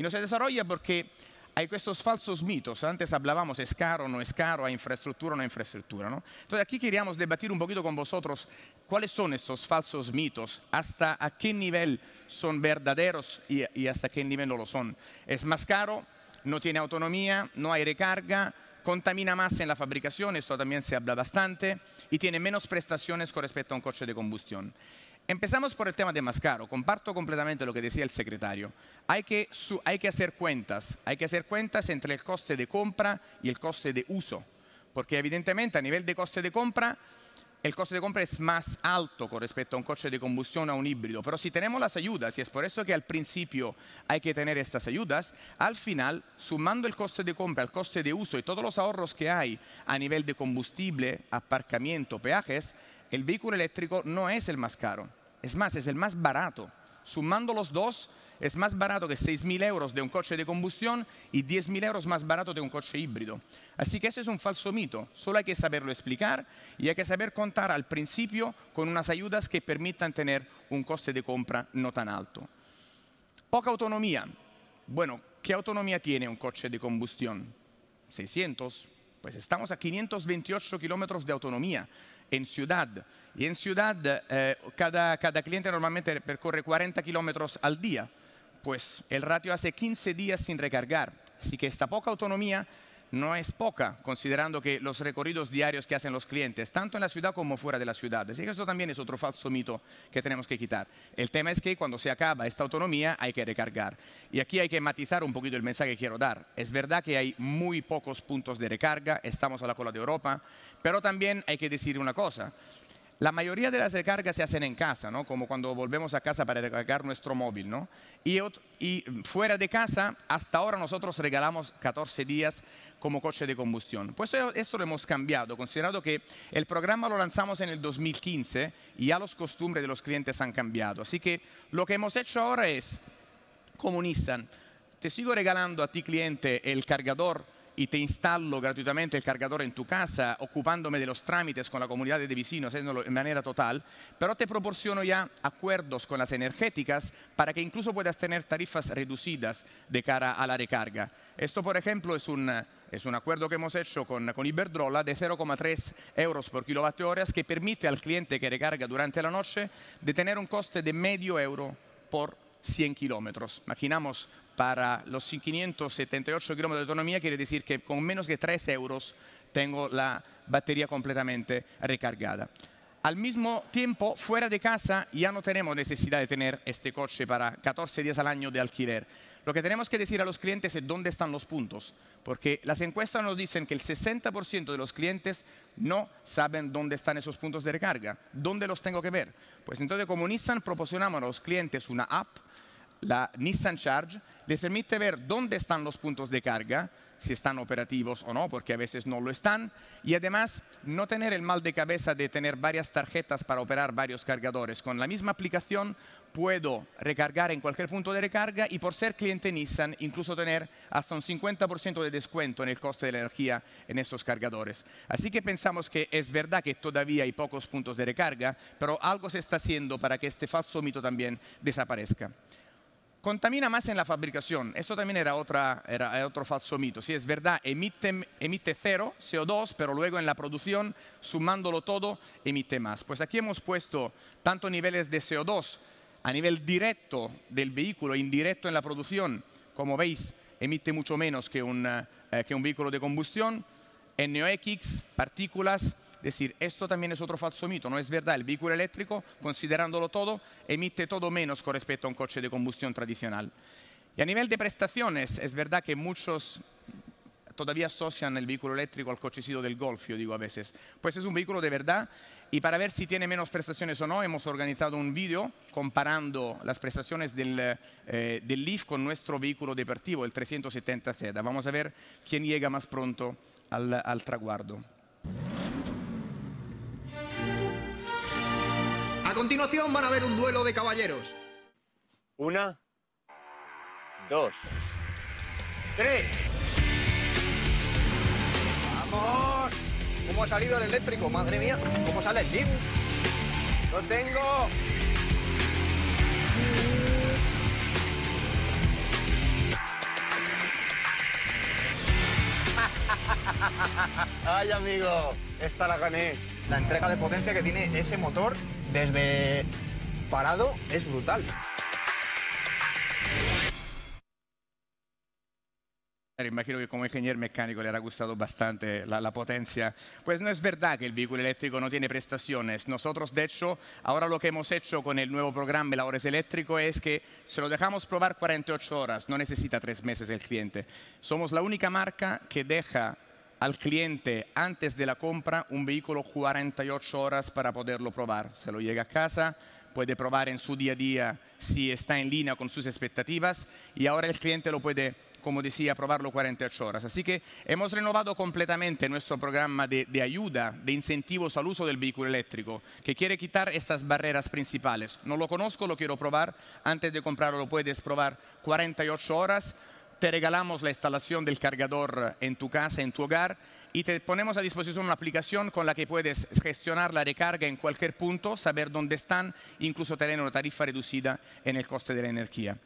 Y no se desarrolla porque hay estos falsos mitos. Antes hablábamos, es caro, no es caro, hay infraestructura, no hay infraestructura. Entonces aquí queríamos debatir un poquito con vosotros cuáles son estos falsos mitos, hasta a qué nivel son verdaderos y hasta qué nivel no lo son. Es más caro, no tiene autonomía, no hay recarga, contamina más en la fabricación, esto también se habla bastante, y tiene menos prestaciones con respecto a un coche de combustión. Empezamos por el tema de caro. Comparto completamente lo que decía el secretario. Hay que, hacer cuentas. Hay que hacer cuentas entre el coste de compra y el coste de uso. Porque evidentemente a nivel de coste de compra, el coste de compra es más alto con respecto a un coche de combustión a un híbrido. Pero si tenemos las ayudas, y es por eso que al principio hay que tener estas ayudas, al final, sumando el coste de compra al coste de uso y todos los ahorros que hay a nivel de combustible, aparcamiento, peajes, el vehículo eléctrico no es el más caro es más, es el más barato. Sumando los dos, es más barato que 6.000 euros de un coche de combustión y 10.000 euros más barato de un coche híbrido. Así que ese es un falso mito, solo hay que saberlo explicar y hay que saber contar al principio con unas ayudas que permitan tener un coste de compra no tan alto. Poca autonomía. Bueno, ¿qué autonomía tiene un coche de combustión? 600. Pues estamos a 528 kilómetros de autonomía en ciudad. Y en ciudad eh, cada, cada cliente normalmente percorre 40 kilómetros al día, pues el ratio hace 15 días sin recargar. Así que esta poca autonomía no es poca, considerando que los recorridos diarios que hacen los clientes, tanto en la ciudad como fuera de la ciudad. Así que esto también es otro falso mito que tenemos que quitar. El tema es que cuando se acaba esta autonomía hay que recargar. Y aquí hay que matizar un poquito el mensaje que quiero dar. Es verdad que hay muy pocos puntos de recarga, estamos a la cola de Europa, pero también hay que decir una cosa. La mayoría de las recargas se hacen en casa, ¿no? como cuando volvemos a casa para recargar nuestro móvil. ¿no? Y, fuera de casa, hasta ahora nosotros regalamos 14 días como coche de combustión. Pues eso lo hemos cambiado, considerado que el programa lo lanzamos en el 2015 y ya los costumbres de los clientes han cambiado. Así que lo que hemos hecho ahora es, como te sigo regalando a ti cliente el cargador y te instalo gratuitamente el cargador en tu casa ocupándome de los trámites con la comunidad de vecinos, haciéndolo en manera total, pero te proporciono ya acuerdos con las energéticas para que incluso puedas tener tarifas reducidas de cara a la recarga. Esto, por ejemplo, es un, es un acuerdo que hemos hecho con, con Iberdrola de 0,3 euros por kilovatio horas que permite al cliente que recarga durante la noche de tener un coste de medio euro por 100 kilómetros. Imaginamos para los 578 kilómetros de autonomía, quiere decir que con menos de 3 euros tengo la batería completamente recargada. Al mismo tiempo, fuera de casa ya no tenemos necesidad de tener este coche para 14 días al año de alquiler. Lo que tenemos que decir a los clientes es dónde están los puntos, porque las encuestas nos dicen que el 60% de los clientes no saben dónde están esos puntos de recarga, dónde los tengo que ver. Pues entonces como Nissan proporcionamos a los clientes una app, la Nissan Charge, les permite ver dónde están los puntos de carga, si están operativos o no, porque a veces no lo están. Y además, no tener el mal de cabeza de tener varias tarjetas para operar varios cargadores. Con la misma aplicación puedo recargar en cualquier punto de recarga y por ser cliente Nissan, incluso tener hasta un 50% de descuento en el coste de la energía en esos cargadores. Así que pensamos que es verdad que todavía hay pocos puntos de recarga, pero algo se está haciendo para que este falso mito también desaparezca. Contamina más en la fabricación. Esto también era, otro falso mito. Si es verdad, emite, emite cero CO2, pero luego en la producción, sumándolo todo, emite más. Pues aquí hemos puesto tanto niveles de CO2 a nivel directo del vehículo, indirecto en la producción, como veis, emite mucho menos que un, eh, que un vehículo de combustión. NOx, partículas, decir, esto también es otro falso mito, no es verdad, el vehículo eléctrico, considerándolo todo, emite todo menos con respecto a un coche de combustión tradicional. Y a nivel de prestaciones, es verdad que muchos todavía asocian el vehículo eléctrico al cochecito del golf, yo digo a veces. Pues es un vehículo de verdad y para ver si tiene menos prestaciones o no, hemos organizado un vídeo comparando las prestaciones del, eh, LIF Leaf con nuestro vehículo deportivo, el 370 Z. Vamos a ver quién llega más pronto al, al traguardo. continuación van a ver un duelo de caballeros. Una, dos, tres. ¡Vamos! ¿Cómo ha salido el eléctrico? Madre mía, ¿cómo sale el lift? ¡Lo tengo! ¡Ay, amigo! Esta la gané la entrega de potencia que tiene ese motor desde parado es brutal. Imagino que como ingeniero mecánico le habrá gustado bastante la, potencia. Pues no es verdad que el vehículo eléctrico no tiene prestaciones. Nosotros, de hecho, ahora lo que hemos hecho con el nuevo programa de labores Eléctrico es que se lo dejamos probar 48 horas, no necesita tres meses el cliente. Somos la única marca que deja al cliente antes de la compra un vehículo 48 horas para poderlo probar. Se lo llega a casa, puede probar en su día a día si está en línea con sus expectativas y ahora el cliente lo puede, como decía, probarlo 48 horas. Así que hemos renovado completamente nuestro programa de, ayuda, de incentivos al uso del vehículo eléctrico, que quiere quitar estas barreras principales. No lo conozco, lo quiero probar, antes de comprarlo lo puedes probar 48 horas te regalamos la instalación del cargador en tu casa, en tu hogar, y te ponemos a disposición una aplicación con la que puedes gestionar la recarga en cualquier punto, saber dónde están, incluso tener una tarifa reducida en el coste de la energía.